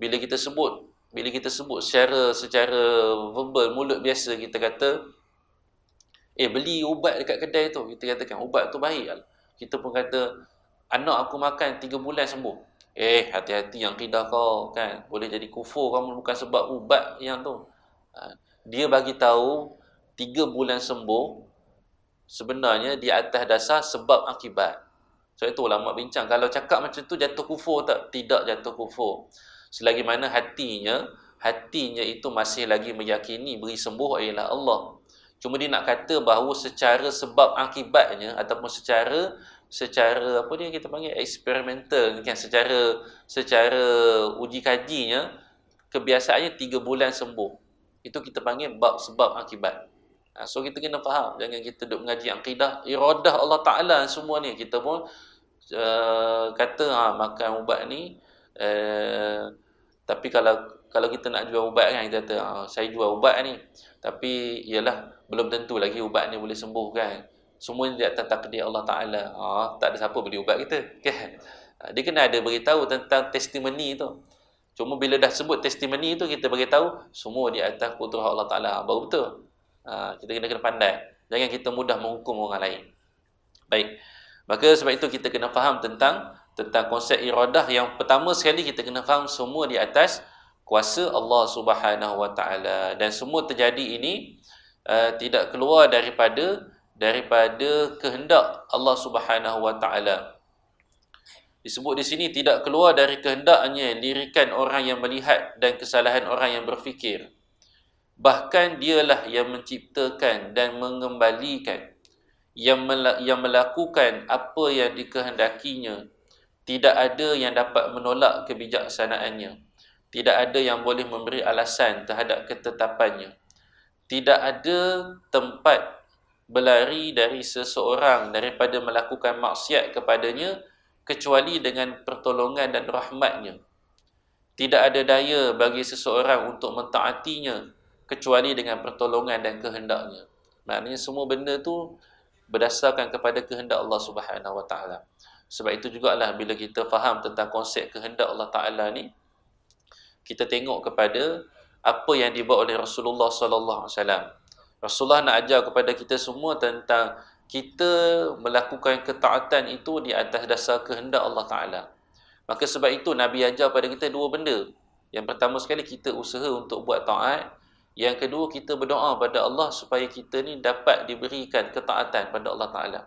bila kita sebut bila kita sebut secara secara verbal mulut biasa kita kata eh beli ubat dekat kedai tu kita katakan ubat tu baik kita pun kata anak aku makan 3 bulan sembuh eh hati-hati yang kidah kau kan boleh jadi kufur kamu bukan sebab ubat yang tu ha, dia bagi tahu 3 bulan sembuh sebenarnya di atas dasar sebab akibat so itu ulama bincang kalau cakap macam tu jatuh kufur tak tidak jatuh kufur selagi mana hatinya hatinya itu masih lagi meyakini beri sembuh ialah Allah cuma dia nak kata bahawa secara sebab akibatnya ataupun secara secara apa dia kita panggil eksperimental kan secara secara uji kajinya kebiasaannya 3 bulan sembuh itu kita panggil bab sebab akibat ha, so kita kena faham jangan kita duduk mengaji akidah iradah Allah Taala semua ni kita pun uh, kata ha, makan ubat ni Eh, tapi kalau kalau kita nak jual ubat kan kita kata ah, saya jual ubat ni tapi ialah belum tentu lagi ubat ni boleh sembuh kan semua ni di takdir Allah Taala ha tak ada siapa beli ubat kita kan ah, dia kena ada beritahu tentang testimoni tu cuma bila dah sebut testimoni tu kita beritahu semua di atas kudrah Allah Taala baru betul ha, kita kena kena pandai jangan kita mudah menghukum orang lain baik maka sebab itu kita kena faham tentang tentang konsep iradah yang pertama sekali kita kena faham semua di atas kuasa Allah Subhanahu Wa Taala dan semua terjadi ini uh, tidak keluar daripada daripada kehendak Allah Subhanahu Wa Taala disebut di sini tidak keluar dari kehendaknya lirikan orang yang melihat dan kesalahan orang yang berfikir bahkan dialah yang menciptakan dan mengembalikan yang mel melakukan apa yang dikehendakinya tidak ada yang dapat menolak kebijaksanaannya. Tidak ada yang boleh memberi alasan terhadap ketetapannya. Tidak ada tempat berlari dari seseorang daripada melakukan maksiat kepadanya kecuali dengan pertolongan dan rahmatnya. Tidak ada daya bagi seseorang untuk mentaatinya kecuali dengan pertolongan dan kehendaknya. Maknanya semua benda tu berdasarkan kepada kehendak Allah Subhanahu Wa Taala. Sebab itu juga lah bila kita faham tentang konsep kehendak Allah Ta'ala ni, kita tengok kepada apa yang dibuat oleh Rasulullah Sallallahu Alaihi Wasallam. Rasulullah nak ajar kepada kita semua tentang kita melakukan ketaatan itu di atas dasar kehendak Allah Ta'ala. Maka sebab itu Nabi ajar kepada kita dua benda. Yang pertama sekali kita usaha untuk buat taat. Yang kedua kita berdoa pada Allah supaya kita ni dapat diberikan ketaatan pada Allah Ta'ala.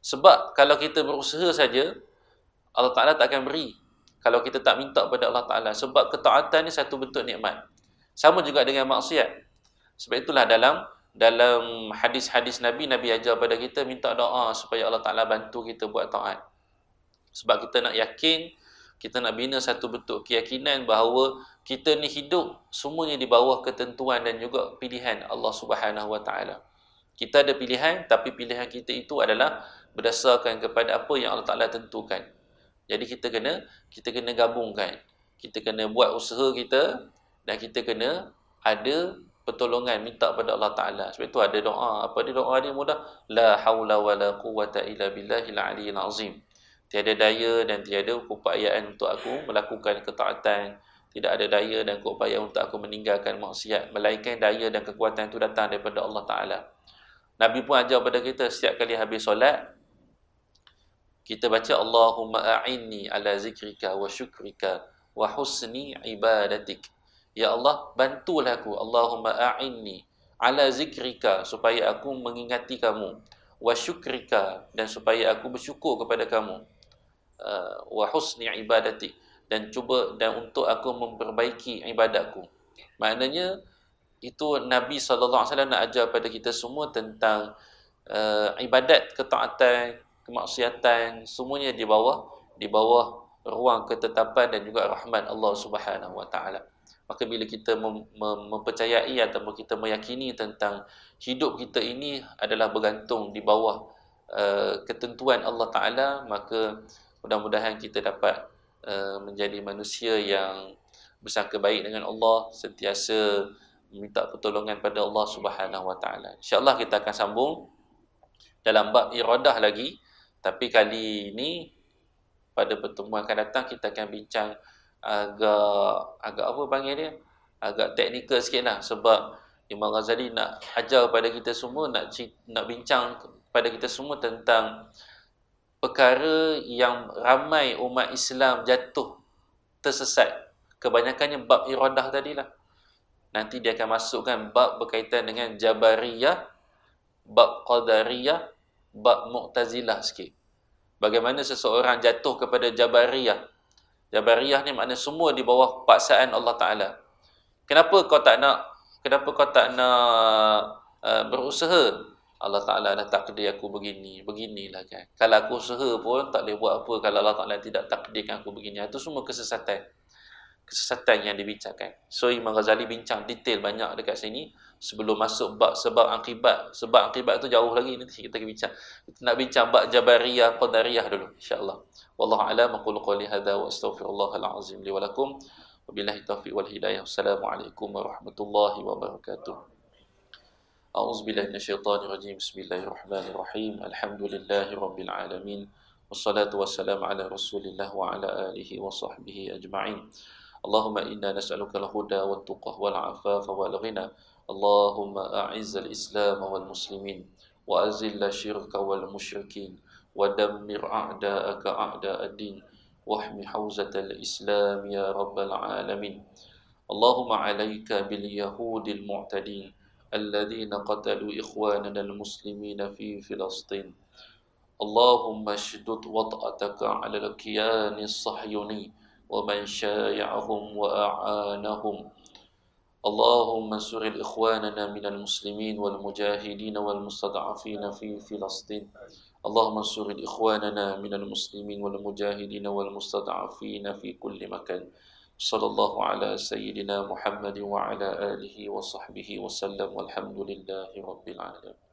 Sebab kalau kita berusaha saja, Allah Ta'ala tak akan beri. Kalau kita tak minta kepada Allah Ta'ala. Sebab ketaatan ni satu bentuk nikmat. Sama juga dengan maksiat. Sebab itulah dalam dalam hadis-hadis Nabi, Nabi ajar kepada kita minta doa supaya Allah Ta'ala bantu kita buat taat. Sebab kita nak yakin, kita nak bina satu bentuk keyakinan bahawa kita ni hidup semuanya di bawah ketentuan dan juga pilihan Allah Subhanahu Wa Taala. Kita ada pilihan, tapi pilihan kita itu adalah berdasarkan kepada apa yang Allah Ta'ala tentukan. Jadi kita kena kita kena gabungkan. Kita kena buat usaha kita dan kita kena ada pertolongan minta pada Allah Ta'ala. Sebab itu ada doa. Apa dia doa dia mudah? La hawla wa la quwata illa billahil aliyin azim. Tiada daya dan tiada upayaan untuk aku melakukan ketaatan. Tidak ada daya dan upaya untuk aku meninggalkan maksiat. Melainkan daya dan kekuatan itu datang daripada Allah Ta'ala. Nabi pun ajar pada kita setiap kali habis solat, kita baca Allahumma a'inni ala zikrika wa syukrika wa husni ibadatik. Ya Allah, bantulah aku. Allahumma a'inni ala zikrika supaya aku mengingati kamu. Wa syukrika dan supaya aku bersyukur kepada kamu. Uh, wa husni ibadatik. Dan cuba dan untuk aku memperbaiki ibadatku. Maknanya, itu Nabi SAW nak ajar pada kita semua tentang uh, ibadat ketaatan, kemaksiatan semuanya di bawah di bawah ruang ketetapan dan juga rahmat Allah Subhanahu Wa Taala. Maka bila kita mem, mem, mempercayai atau kita meyakini tentang hidup kita ini adalah bergantung di bawah uh, ketentuan Allah Taala, maka mudah-mudahan kita dapat uh, menjadi manusia yang bersangka baik dengan Allah, sentiasa meminta pertolongan pada Allah Subhanahu Wa Taala. Insya-Allah kita akan sambung dalam bab iradah lagi. Tapi kali ini pada pertemuan akan datang kita akan bincang agak agak apa panggil dia? Agak teknikal sikitlah sebab Imam Ghazali nak ajar kepada kita semua nak nak bincang kepada kita semua tentang perkara yang ramai umat Islam jatuh tersesat kebanyakannya bab iradah tadilah. Nanti dia akan masukkan bab berkaitan dengan jabariyah, bab qadariyah bab mu'tazilah sikit. Bagaimana seseorang jatuh kepada Jabariyah. Jabariyah ni maknanya semua di bawah paksaan Allah Ta'ala. Kenapa kau tak nak kenapa kau tak nak uh, berusaha? Allah Ta'ala dah takdir aku begini, beginilah kan. Kalau aku usaha pun tak boleh buat apa kalau Allah Ta'ala tidak takdirkan aku begini. Itu semua kesesatan kesesatan yang dibincangkan. So Imam Ghazali bincang detail banyak dekat sini sebelum masuk bab sebab akibat. Sebab akibat tu jauh lagi nanti kita akan bincang. Kita nak bincang bab Jabariyah Qadariyah dulu insya-Allah. Wallahu a'lam aqul qawli hadha wa astaghfirullahal azim li wa lakum. Wabillahi taufiq wal hidayah. Assalamualaikum warahmatullahi wabarakatuh. A'udzu billahi minasyaitonir rajim. Bismillahirrahmanirrahim. Alhamdulillahi rabbil alamin. والصلاه والسلام على رسول الله وعلى اله وصحبه اجمعين اللهم إنا نسألك الهدى والتقى والعفاف والغنى اللهم أعز الإسلام والمسلمين وأزل الشرك والمشركين ودمر أعداءك أعداء الدين واحم حوزة الإسلام يا رب العالمين اللهم عليك باليهود المعتدين الذين قتلوا إخواننا المسلمين في فلسطين اللهم اشدد وطأتك على الكيان الصهيوني ومن شايعهم وأعانهم اللهم انصر إخواننا من المسلمين والمجاهدين والمستضعفين في فلسطين اللهم انصر إخواننا من المسلمين والمجاهدين والمستضعفين في كل مكان صلى الله على سيدنا محمد وعلى آله وصحبه وسلم والحمد لله رب العالمين